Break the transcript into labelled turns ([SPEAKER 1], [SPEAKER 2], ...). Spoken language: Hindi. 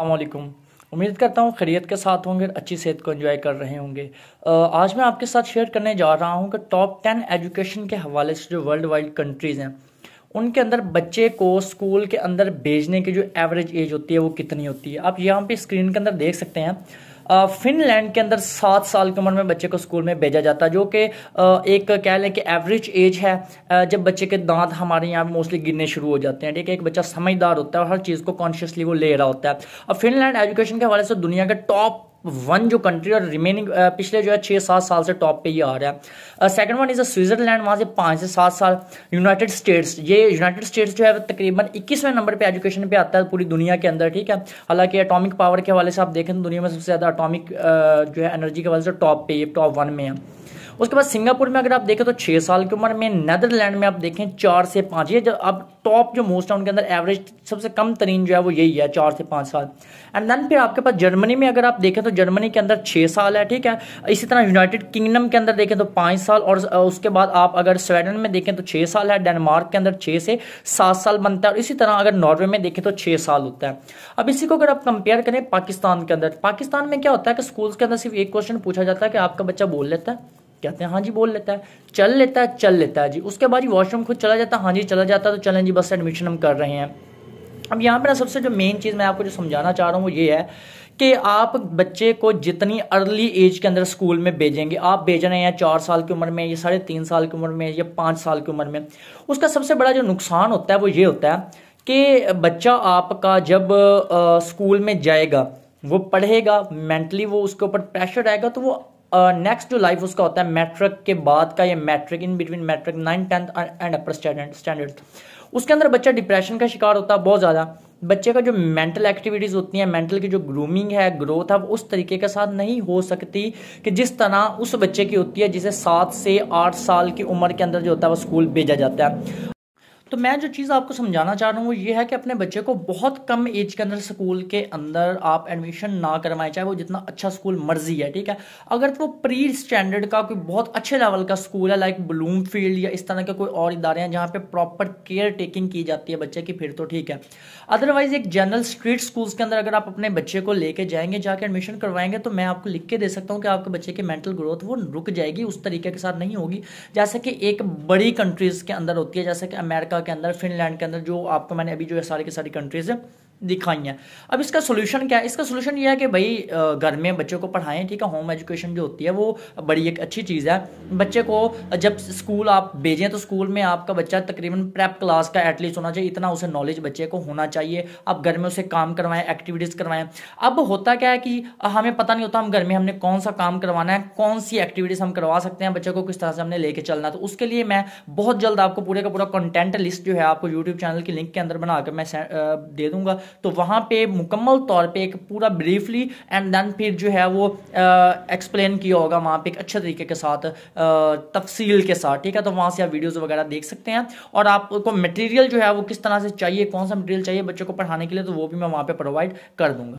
[SPEAKER 1] अल्लाम उम्मीद करता हूँ खैरियत के साथ होंगे अच्छी सेहत को एंजॉय कर रहे होंगे आज मैं आपके साथ शेयर करने जा रहा हूँ कि टॉप टेन एजुकेशन के हवाले से जो वर्ल्ड वाइड कंट्रीज़ हैं उनके अंदर बच्चे को स्कूल के अंदर भेजने की जो एवरेज एज होती है वो कितनी होती है आप यहाँ पे स्क्रीन के अंदर देख सकते हैं फिनलैंड के अंदर सात साल की उम्र में बच्चे को स्कूल में भेजा जाता है जो कि एक कह लें कि एवरेज एज है जब बच्चे के दांत हमारे यहाँ मोस्टली गिरने शुरू हो जाते हैं ठीक है एक बच्चा समझदार होता है और हर चीज़ को कॉन्शियसली वो ले रहा होता है और फिनलैंड एजुकेशन के हवाले से दुनिया के टॉप वन जो कंट्री और रिमेनिंग uh, पिछले जो है छः सात साल से टॉप पे ये आ रहा है second one is a Switzerland वहाँ से पाँच से सात साल यूनाइटेड स्टेट्स ये यूनाइटेड स्टेट्स जो है तकरीबन इक्कीसवें नंबर पे एजुकेशन पे आता है पूरी दुनिया के अंदर ठीक है हालांकि अटोमिक पावर के हवाले से आप देखें तो दुनिया में सबसे ज़्यादा अटोमिक uh, जो है एनर्जी के हवाले से टॉप पे टॉप वन में है उसके बाद सिंगापुर में अगर आप देखें तो छह साल की उम्र में नदरलैंड में आप देखें चार से पांच ये अब टॉप जो मोस्ट है उनके अंदर एवरेज सबसे कम तरीन जो है वो यही है चार से पांच साल एंड देन फिर आपके पास जर्मनी में अगर आप देखें तो जर्मनी के अंदर छह साल है ठीक है इसी तरह यूनाइटेड किंगडम के अंदर देखें तो पांच साल और उसके बाद आप अगर स्वीडन में देखें तो छह साल है डेनमार्क के अंदर छह से सात साल बनता है और इसी तरह अगर नॉर्वे में देखें तो छह साल होता है अब इसी को अगर आप कंपेयर करें पाकिस्तान के अंदर पाकिस्तान में क्या होता है कि स्कूल के अंदर सिर्फ एक क्वेश्चन पूछा जाता है कि आपका बच्चा बोल लेता है कहते हैं हाँ जी बोल लेता है चल लेता है चल लेता है जी उसके बाद जी वॉशरूम खुद चला जाता है हाँ जी चला जाता है तो चलें जी बस एडमिशन हम कर रहे हैं अब यहाँ पर ना सबसे जो मेन चीज़ मैं आपको जो समझाना चाह रहा हूँ वो ये है कि आप बच्चे को जितनी अर्ली एज के अंदर स्कूल में भेजेंगे आप भेज रहे हैं चार साल की उम्र में या साढ़े तीन साल की उम्र में या पाँच साल की उम्र में उसका सबसे बड़ा जो नुकसान होता है वो ये होता है कि बच्चा आपका जब स्कूल में जाएगा वो पढ़ेगा मेंटली वो उसके ऊपर प्रेशर आएगा तो वो नेक्स्ट जो लाइफ उसका होता है मैट्रिक के बाद का ये matric in between matric nine tenth and upper standard standard उसके अंदर बच्चा डिप्रेशन का शिकार होता है बहुत ज़्यादा बच्चे का जो मेंटल एक्टिविटीज़ होती हैं मेंटल की जो ग्रूमिंग है ग्रोथ है वो उस तरीके के साथ नहीं हो सकती कि जिस तरह उस बच्चे की होती है जिसे सात से आठ साल की उम्र के अंदर जो होता है वो स्कूल भेजा जाता है तो मैं जो चीज़ आपको समझाना चाह रहा हूँ वो ये है कि अपने बच्चे को बहुत कम एज के अंदर स्कूल के अंदर आप एडमिशन ना करवाएं चाहे वो जितना अच्छा स्कूल मर्जी है ठीक है अगर तो वो प्री स्टैंडर्ड का कोई बहुत अच्छे लेवल का स्कूल है लाइक ब्लूम फील्ड या इस तरह के कोई और इदारे हैं जहाँ पर प्रॉपर केयर टेकिंग की जाती है बच्चे की फिर तो ठीक है अदरवाइज एक जनरल स्ट्रीट स्कूल्स के अंदर अगर आप अपने बच्चे को लेके जाएंगे जाके एडमिशन करवाएंगे तो मैं आपको लिख के दे सकता हूँ कि आपके बच्चे की मेंटल ग्रोथ वो रुक जाएगी उस तरीके के साथ नहीं होगी जैसे कि एक बड़ी कंट्रीज के अंदर होती है जैसे कि अमेरिका के अंदर फिनलैंड के अंदर जो आपको मैंने अभी जो है सारी की सारी कंट्रीज़ दिखाई हैं अब इसका सोल्यूशन क्या है इसका सोल्यूशन ये है कि भाई घर में बच्चों को पढ़ाएं ठीक है होम एजुकेशन जो होती है वो बड़ी एक अच्छी चीज़ है बच्चे को जब स्कूल आप भेजें तो स्कूल में आपका बच्चा तकरीबन प्रेप क्लास का एटलीस्ट होना चाहिए इतना उसे नॉलेज बच्चे को होना चाहिए आप घर में उसे काम करवाएं एक्टिविटीज़ करवाएं अब होता क्या है कि हमें पता नहीं होता हम घर में हमने कौन सा काम करवाना है कौन सी एक्टिविटीज़ हम करवा सकते हैं बच्चे को किस तरह से हमने लेके चलना तो उसके लिए मैं बहुत जल्द आपको पूरे का पूरा कंटेंट लिस्ट जो है आपको यूट्यूब चैनल की लिंक के अंदर बनाकर मैं दे दूंगा तो वहाँ पे मुकम्मल तौर पे एक पूरा ब्रीफली एंड देन फिर जो है वो एक्सप्लेन किया होगा वहाँ पे एक अच्छे तरीके के साथ तफसील के साथ ठीक है तो वहाँ से आप वीडियोज़ वगैरह देख सकते हैं और आपको मटेरियल जो है वो किस तरह से चाहिए कौन सा मटेरियल चाहिए बच्चों को पढ़ाने के लिए तो वो भी मैं वहाँ पर प्रोवाइड कर दूँगा